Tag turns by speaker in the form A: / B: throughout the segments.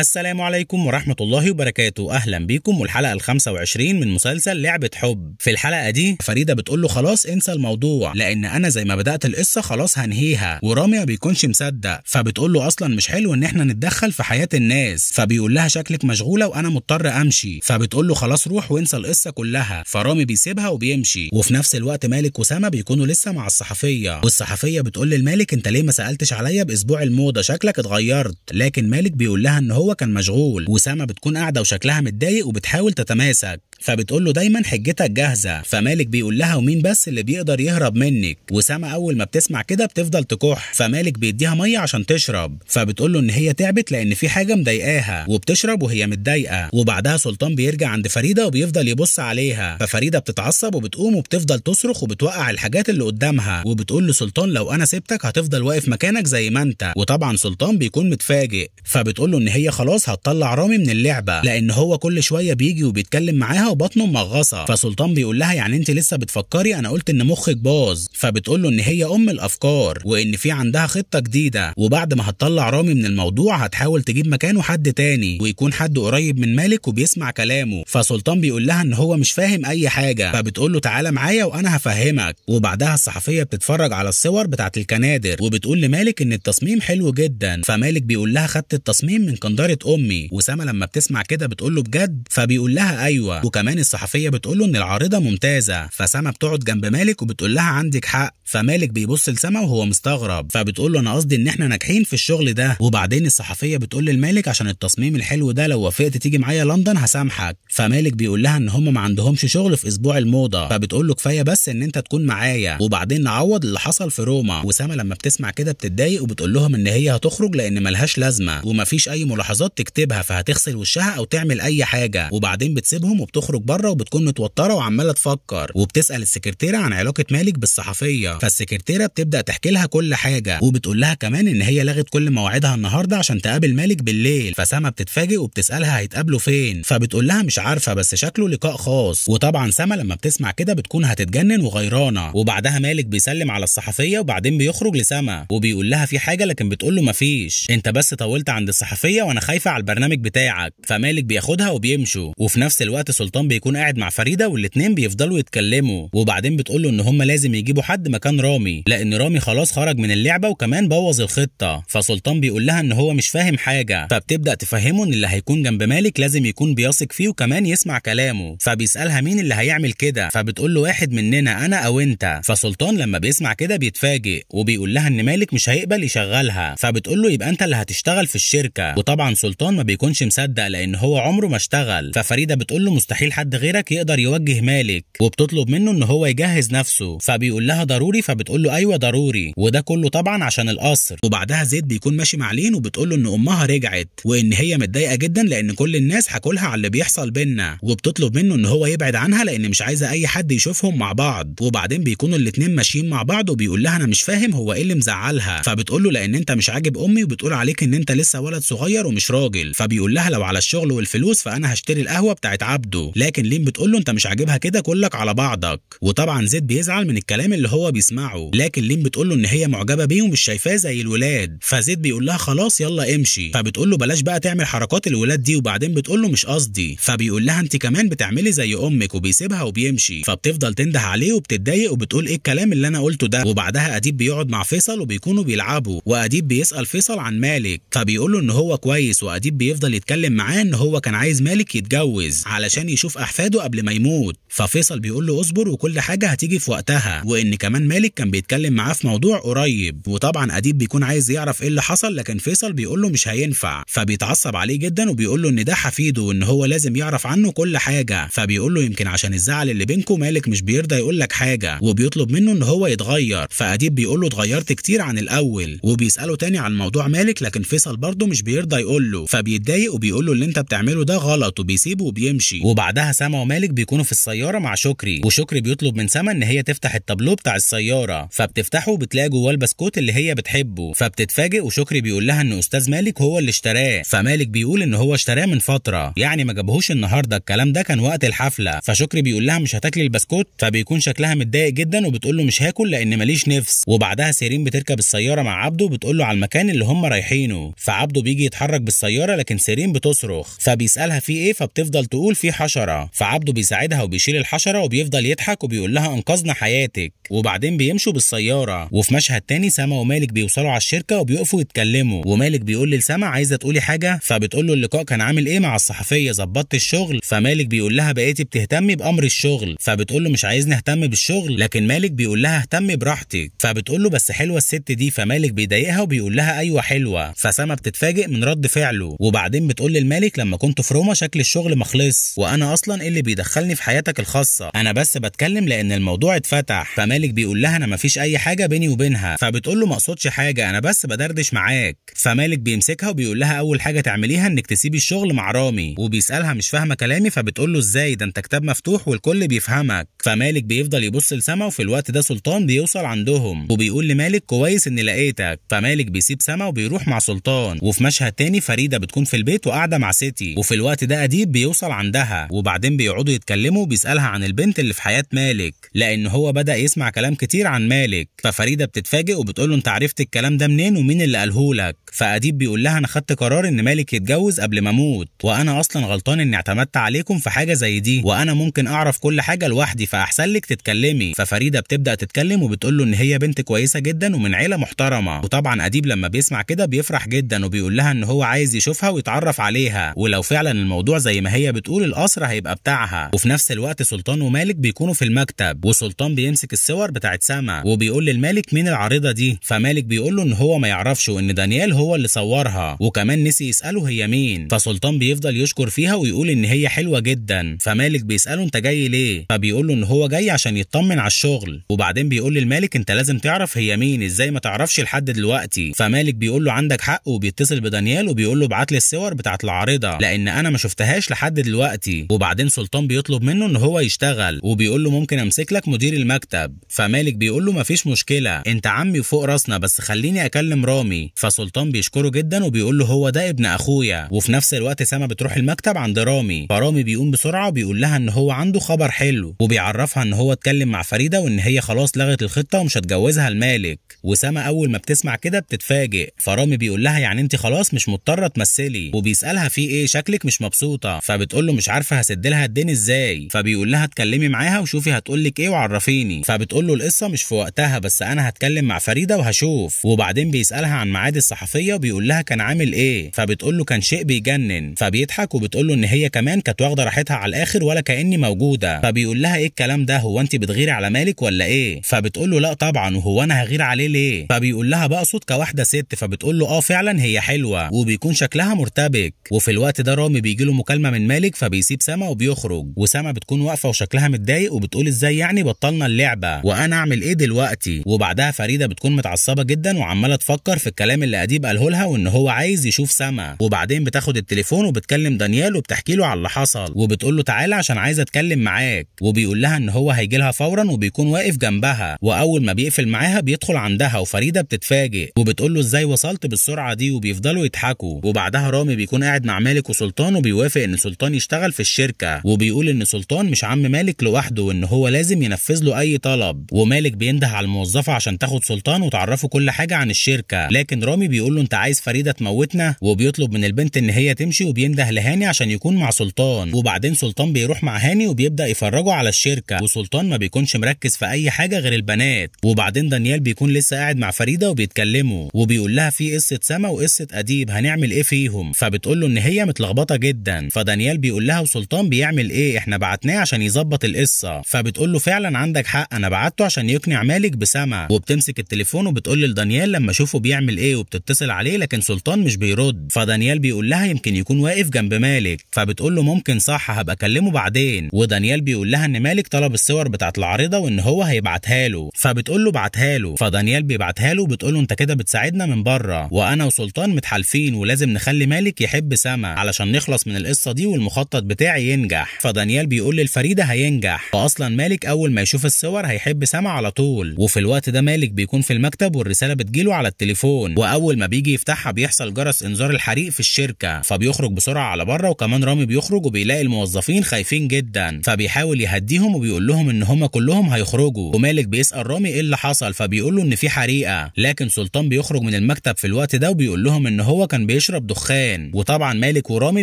A: السلام عليكم ورحمة الله وبركاته أهلا بيكم والحلقة ال 25 من مسلسل لعبة حب في الحلقة دي فريدة بتقول له خلاص انسى الموضوع لأن أنا زي ما بدأت القصة خلاص هنهيها ورامي ما بيكونش مصدق فبتقول له أصلا مش حلو إن احنا نتدخل في حياة الناس فبيقول لها شكلك مشغولة وأنا مضطر أمشي فبتقول له خلاص روح وانسى القصة كلها فرامي بيسيبها وبيمشي وفي نفس الوقت مالك وسامة بيكونوا لسه مع الصحفية والصحفية بتقول للمالك أنت ليه ما سألتش عليا بأسبوع الموضة شكلك اتغيرت لكن مالك بيقول لها إن هو هو كان مشغول وسامة بتكون قاعدة وشكلها متضايق وبتحاول تتماسك فبتقول له دايما حجتك جاهزه فمالك بيقول لها ومين بس اللي بيقدر يهرب منك وسما اول ما بتسمع كده بتفضل تكح فمالك بيديها ميه عشان تشرب فبتقول له ان هي تعبت لان في حاجه مضايقاها وبتشرب وهي متضايقه وبعدها سلطان بيرجع عند فريده وبيفضل يبص عليها ففريده بتتعصب وبتقوم وبتفضل تصرخ وبتوقع الحاجات اللي قدامها وبتقول لسلطان لو انا سبتك هتفضل واقف مكانك زي ما انت وطبعا سلطان بيكون متفاجئ فبتقول له ان هي خلاص هتطلع رامي من اللعبه لان هو كل شويه بيجي وبيتكلم معاها وبطنه مغصه فسلطان بيقول لها يعني انت لسه بتفكري انا قلت ان مخك باظ فبتقول له ان هي ام الافكار وان في عندها خطه جديده وبعد ما هتطلع رامي من الموضوع هتحاول تجيب مكانه حد تاني ويكون حد قريب من مالك وبيسمع كلامه فسلطان بيقول لها ان هو مش فاهم اي حاجه فبتقول له تعالى معايا وانا هفهمك وبعدها الصحفيه بتتفرج على الصور بتاعه الكنادر وبتقول لمالك ان التصميم حلو جدا فمالك بيقول لها خدت التصميم من كندره امي وسما لما بتسمع كده بتقول له بجد فبيقول لها ايوه وكمان الصحفيه بتقول له ان العارضه ممتازه فسما بتقعد جنب مالك وبتقول لها عندك حق فمالك بيبص لسما وهو مستغرب فبتقول له انا قصدي ان احنا ناجحين في الشغل ده وبعدين الصحفيه بتقول لمالك عشان التصميم الحلو ده لو وافقت تيجي معايا لندن هسامحك فمالك بيقول لها ان هم ما عندهمش شغل في اسبوع الموضه فبتقول له كفايه بس ان انت تكون معايا وبعدين نعوض اللي حصل في روما وسما لما بتسمع كده بتتضايق وبتقول لهم ان هي هتخرج لان ملهاش لازمه ومفيش اي ملاحظات تكتبها فهتغسل وشها او تعمل اي حاجه وبعدين بتسيبهم وبتخرج بتخرج بره وبتكون متوتره وعماله تفكر وبتسال السكرتيره عن علاقه مالك بالصحفيه فالسكرتيره بتبدا تحكي لها كل حاجه وبتقول لها كمان ان هي لغت كل مواعيدها النهارده عشان تقابل مالك بالليل فسما بتتفاجئ وبتسالها هيتقابلوا فين فبتقول لها مش عارفه بس شكله لقاء خاص وطبعا سما لما بتسمع كده بتكون هتتجنن وغيرانه وبعدها مالك بيسلم على الصحفيه وبعدين بيخرج لسما وبيقول لها في حاجه لكن بتقول له مفيش انت بس طولت عند الصحفيه وانا خايفه على البرنامج بتاعك فمالك بياخدها وبيمشوا وفي نفس الوقت سلطان سلطان بيكون قاعد مع فريده والاتنين بيفضلوا يتكلموا وبعدين بتقول له ان هم لازم يجيبوا حد مكان رامي لان رامي خلاص خرج من اللعبه وكمان بوظ الخطه فسلطان بيقول لها ان هو مش فاهم حاجه فبتبدا تفهمه ان اللي هيكون جنب مالك لازم يكون بيثق فيه وكمان يسمع كلامه فبيسالها مين اللي هيعمل كده فبتقول له واحد مننا انا او انت فسلطان لما بيسمع كده بيتفاجئ وبيقول لها ان مالك مش هيقبل يشغلها فبتقول له يبقى انت اللي هتشتغل في الشركه وطبعا سلطان ما بيكونش مصدق لان هو عمره ما اشتغل ففريده بتقول له مستحيل بتخيل حد غيرك يقدر يوجه مالك وبتطلب منه ان هو يجهز نفسه فبيقول لها ضروري فبتقول له ايوه ضروري وده كله طبعا عشان القصر وبعدها زيد بيكون ماشي مع لين وبتقول له ان امها رجعت وان هي متضايقه جدا لان كل الناس حكولها على اللي بيحصل بينا وبتطلب منه ان هو يبعد عنها لان مش عايزه اي حد يشوفهم مع بعض وبعدين بيكونوا الاتنين ماشيين مع بعض وبيقول لها انا مش فاهم هو ايه اللي مزعلها فبتقول له لان انت مش عاجب امي وبتقول عليك ان انت لسه ولد صغير ومش راجل فبيقول لها لو على الشغل والفلوس فانا هشتري القهوه بتاعت عبده لكن لين بتقول له انت مش عاجبها كده كلك على بعضك وطبعا زيد بيزعل من الكلام اللي هو بيسمعه لكن لين بتقول له ان هي معجبه بيه ومش شايفاه زي الولاد فزيد بيقول لها خلاص يلا امشي فبتقول له بلاش بقى تعمل حركات الولاد دي وبعدين بتقول له مش قصدي فبيقول لها انت كمان بتعملي زي امك وبيسيبها وبيمشي فبتفضل تنده عليه وبتتضايق وبتقول ايه الكلام اللي انا قلته ده وبعدها اديب بيقعد مع فيصل وبيكونوا بيلعبوا واديب بيسال فيصل عن مالك فبيقول له ان هو كويس واديب بيفضل يتكلم معاه ان هو كان عايز مالك يتجوز علشان يشوف يشوف احفاده قبل ما يموت ففيصل بيقول له اصبر وكل حاجه هتيجي في وقتها وان كمان مالك كان بيتكلم معاه في موضوع قريب وطبعا اديب بيكون عايز يعرف ايه اللي حصل لكن فيصل بيقول له مش هينفع فبيتعصب عليه جدا وبيقول له ان ده حفيده وان هو لازم يعرف عنه كل حاجه فبيقول له يمكن عشان الزعل اللي بينكم مالك مش بيرضى يقول لك حاجه وبيطلب منه ان هو يتغير فاديب بيقول له اتغيرت كتير عن الاول وبيساله تاني عن موضوع مالك لكن فيصل برضه مش بيرضى يقول له فبيتضايق وبيقول له اللي انت بتعمله ده غلط وبيسيبه وبيمشي وبعد بعدها سما ومالك بيكونوا في السياره مع شكري وشكري بيطلب من سما ان هي تفتح التابلو بتاع السياره فبتفتحه وبتلاقي جواه البسكوت اللي هي بتحبه فبتتفاجئ وشكري بيقول لها ان استاذ مالك هو اللي اشتراه فمالك بيقول ان هو اشتراه من فتره يعني ما جابهوش النهارده الكلام ده كان وقت الحفله فشكري بيقول لها مش هتاكلي البسكوت فبيكون شكلها متضايق جدا وبتقول له مش هاكل لان ماليش نفس وبعدها سيرين بتركب السياره مع عبده وبتقول له على المكان اللي هم رايحينه فعبده بيجي يتحرك بالسياره لكن سيرين بتصرخ فبيسالها في ايه فبتفضل تقول في حشره الحشره فعبده بيساعدها وبيشيل الحشره وبيفضل يضحك وبيقول لها انقذنا حياتك وبعدين بيمشوا بالسياره وفي مشهد تاني سما ومالك بيوصلوا على الشركه وبيقفوا يتكلموا ومالك بيقول لسما عايزه تقولي حاجه فبتقول له اللقاء كان عامل ايه مع الصحفيه ظبطت الشغل فمالك بيقول لها بقيتي بتهتمي بامر الشغل فبتقول له مش عايزني اهتم بالشغل لكن مالك بيقول لها اهتمي براحتك فبتقول له بس حلوه الست دي فمالك بيضايقها وبيقول لها ايوه حلوه فسما بتتفاجئ من رد فعله وبعدين بتقول للمالك لما كنت في روما شكل الشغل مخلص وانا انا اصلا ايه اللي بيدخلني في حياتك الخاصه انا بس بتكلم لان الموضوع اتفتح فمالك بيقول لها انا مفيش اي حاجه بيني وبينها فبتقول له ما اقصدش حاجه انا بس بدردش معاك فمالك بيمسكها وبيقول لها اول حاجه تعمليها انك تسيبي الشغل مع رامي وبيسالها مش فاهمه كلامي فبتقول له ازاي ده انت كتاب مفتوح والكل بيفهمك فمالك بيفضل يبص لسما وفي الوقت ده سلطان بيوصل عندهم وبيقول لمالك كويس اني لقيتك فمالك بيسيب سما وبيروح مع سلطان وفي مشهد تاني فريده بتكون في البيت وقاعده مع سيتي وفي الوقت ده اديب بيوصل عندها وبعدين بيقعدوا يتكلموا بيسالها عن البنت اللي في حياه مالك لان هو بدا يسمع كلام كتير عن مالك ففريده بتتفاجئ وبتقول له انت عرفت الكلام ده منين ومين اللي قاله لك فاديب بيقول لها انا خدت قرار ان مالك يتجوز قبل ما اموت وانا اصلا غلطان اني اعتمدت عليكم في حاجه زي دي وانا ممكن اعرف كل حاجه لوحدي فاحسن لك تتكلمي ففريده بتبدا تتكلم وبتقول له ان هي بنت كويسه جدا ومن عيله محترمه وطبعا اديب لما بيسمع كده بيفرح جدا وبيقول لها ان هو عايز يشوفها ويتعرف عليها ولو فعلا الموضوع زي ما هي بتقول القصر الصوره هيبقى بتاعها وفي نفس الوقت سلطان ومالك بيكونوا في المكتب وسلطان بيمسك الصور بتاعت سما وبيقول للمالك مين العارضه دي فمالك بيقول له ان هو ما يعرفش وان دانيال هو اللي صورها وكمان نسي يساله هي مين فسلطان بيفضل يشكر فيها ويقول ان هي حلوه جدا فمالك بيساله انت جاي ليه فبيقول له ان هو جاي عشان يطمن على الشغل وبعدين بيقول للمالك انت لازم تعرف هي مين ازاي ما تعرفش لحد دلوقتي فمالك بيقول له عندك حق وبيتصل بدانيال وبيقول له ابعت لي الصور بتاعت العارضه لان انا ما شفتهاش لحد دلوقتي وبعدين سلطان بيطلب منه ان هو يشتغل وبيقول له ممكن امسك لك مدير المكتب فمالك بيقول له مفيش مشكله انت عمي وفوق راسنا بس خليني اكلم رامي فسلطان بيشكره جدا وبيقول له هو ده ابن اخويا وفي نفس الوقت سما بتروح المكتب عند رامي فرامي بيقوم بسرعه وبيقول لها ان هو عنده خبر حلو وبيعرفها ان هو اتكلم مع فريده وان هي خلاص لغت الخطه ومش هتجوزها لمالك وسما اول ما بتسمع كده بتتفاجئ فرامي بيقول لها يعني انت خلاص مش مضطره تمثلي وبيسالها في ايه شكلك مش مبسوطه فبتقول له مش عارفه هسد لها الدين ازاي فبيقول لها اتكلمي معاها وشوفي هتقول لك ايه وعرفيني فبتقول له القصه مش في وقتها بس انا هتكلم مع فريده وهشوف وبعدين بيسالها عن ميعاد الصحفيه وبيقول لها كان عامل ايه فبتقول له كان شيء بيجنن فبيضحك وبتقول له ان هي كمان كانت واخده راحتها على الاخر ولا كاني موجوده فبيقول لها ايه الكلام ده هو انت بتغيري على مالك ولا ايه فبتقول له لا طبعا وهو انا هغير عليه ليه فبيقول لها بقصد كواحده ست فبتقول له اه فعلا هي حلوه وبيكون شكلها مرتبك وفي الوقت ده رامي بيجي له مكالمه من مالك فبيسيب سما وبيخرج وسما بتكون واقفه وشكلها متضايق وبتقول ازاي يعني بطلنا اللعبه وانا اعمل ايه دلوقتي وبعدها فريده بتكون متعصبه جدا وعماله تفكر في الكلام اللي اديب قاله لها وان هو عايز يشوف سما وبعدين بتاخد التليفون وبتكلم دانيال وبتحكي له على اللي حصل وبتقول له تعالى عشان عايزه اتكلم معاك وبيقول لها ان هو هيجي لها فورا وبيكون واقف جنبها واول ما بيقفل معاها بيدخل عندها وفريده بتتفاجئ وبتقول له ازاي وصلت بالسرعه دي وبيفضلوا يضحكوا وبعدها رامي بيكون قاعد مع مالك وسلطان وبيوافق ان سلطان يشتغل في الشركه الشركه وبيقول ان سلطان مش عم مالك لوحده وان هو لازم ينفذ له اي طلب ومالك بينده على الموظفه عشان تاخد سلطان وتعرفه كل حاجه عن الشركه لكن رامي بيقول له انت عايز فريده تموتنا وبيطلب من البنت ان هي تمشي وبينده لهاني عشان يكون مع سلطان وبعدين سلطان بيروح مع هاني وبيبدا يفرجه على الشركه وسلطان ما بيكونش مركز في اي حاجه غير البنات وبعدين دانيال بيكون لسه قاعد مع فريده وبيتكلموا وبيقول لها في قصه سما وقصه اديب هنعمل ايه فيهم فبتقول له ان هي متلخبطه جدا فدانيال بيقول لها وسلطان الشيطان بيعمل ايه احنا بعتناه عشان يظبط القصه فبتقول له فعلا عندك حق انا بعته عشان يقنع مالك بسما وبتمسك التليفون وبتقول لدانيال لما اشوفه بيعمل ايه وبتتصل عليه لكن سلطان مش بيرد فدانيال بيقول لها يمكن يكون واقف جنب مالك فبتقول له ممكن صح هبقى اكلمه بعدين ودانيال بيقول لها ان مالك طلب الصور بتاعت العارضه وان هو هيبعتها له فبتقول له بعتها له فدانيال بيبعتها له وبتقول له انت كده بتساعدنا من بره وانا وسلطان متحالفين ولازم نخلي مالك يحب سما علشان نخلص من القصه دي والمخطط بتاعي هينجح فدانيال بيقول للفريده هينجح فاصلا مالك اول ما يشوف الصور هيحب سما على طول وفي الوقت ده مالك بيكون في المكتب والرساله بتجيله على التليفون واول ما بيجي يفتحها بيحصل جرس انذار الحريق في الشركه فبيخرج بسرعه على بره وكمان رامي بيخرج وبيلاقي الموظفين خايفين جدا فبيحاول يهديهم وبيقول لهم ان هم كلهم هيخرجوا ومالك بيسال رامي ايه اللي حصل فبيقول له ان في حريقه لكن سلطان بيخرج من المكتب في الوقت ده وبيقول لهم ان هو كان بيشرب دخان وطبعا مالك ورامي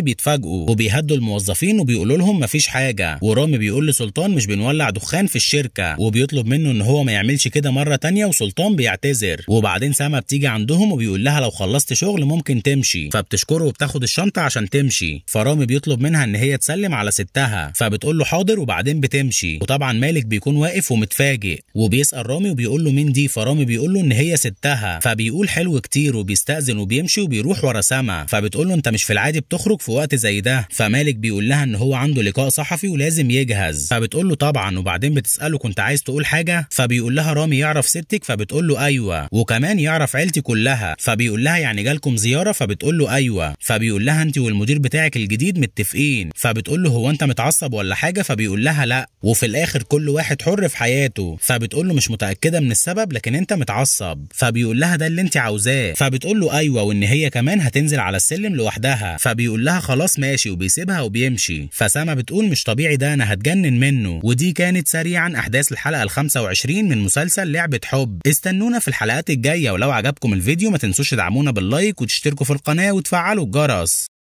A: بيتفاجئوا وبيهدوا الموظفين وكانوا بيقولوا لهم مفيش حاجه ورامي بيقول لسلطان مش بنولع دخان في الشركه وبيطلب منه ان هو ما يعملش كده مره تانية وسلطان بيعتذر وبعدين سما بتيجي عندهم وبيقول لها لو خلصت شغل ممكن تمشي فبتشكره وبتاخد الشنطه عشان تمشي فرامي بيطلب منها ان هي تسلم على ستها فبتقول له حاضر وبعدين بتمشي وطبعا مالك بيكون واقف ومتفاجئ وبيسال رامي وبيقول له مين دي فرامي بيقول له ان هي ستها فبيقول حلو كتير وبيستاذن وبيمشي وبيروح ورا سما فبتقول له انت مش في العادي بتخرج في وقت زي ده فمالك بيقول لها ان ان هو عنده لقاء صحفي ولازم يجهز فبتقول له طبعا وبعدين بتساله كنت عايز تقول حاجه فبيقول لها رامي يعرف ستك فبتقول له ايوه وكمان يعرف عيلتي كلها فبيقول لها يعني جالكم زياره فبتقول له ايوه فبيقول لها انت والمدير بتاعك الجديد متفقين فبتقول له هو انت متعصب ولا حاجه فبيقول لها لا وفي الاخر كل واحد حر في حياته فبتقول له مش متاكده من السبب لكن انت متعصب فبيقول لها ده اللي انت عاوزاه فبتقول له ايوه وان هي كمان هتنزل على السلم لوحدها فبيقول لها خلاص ماشي وبيسيبها وبيمشي فسما بتقول مش طبيعي ده انا هتجنن منه ودي كانت سريعا احداث الحلقه ال25 من مسلسل لعبه حب استنونا في الحلقات الجايه ولو عجبكم الفيديو ما تنسوش تدعمونا باللايك وتشتركوا في القناه وتفعلوا الجرس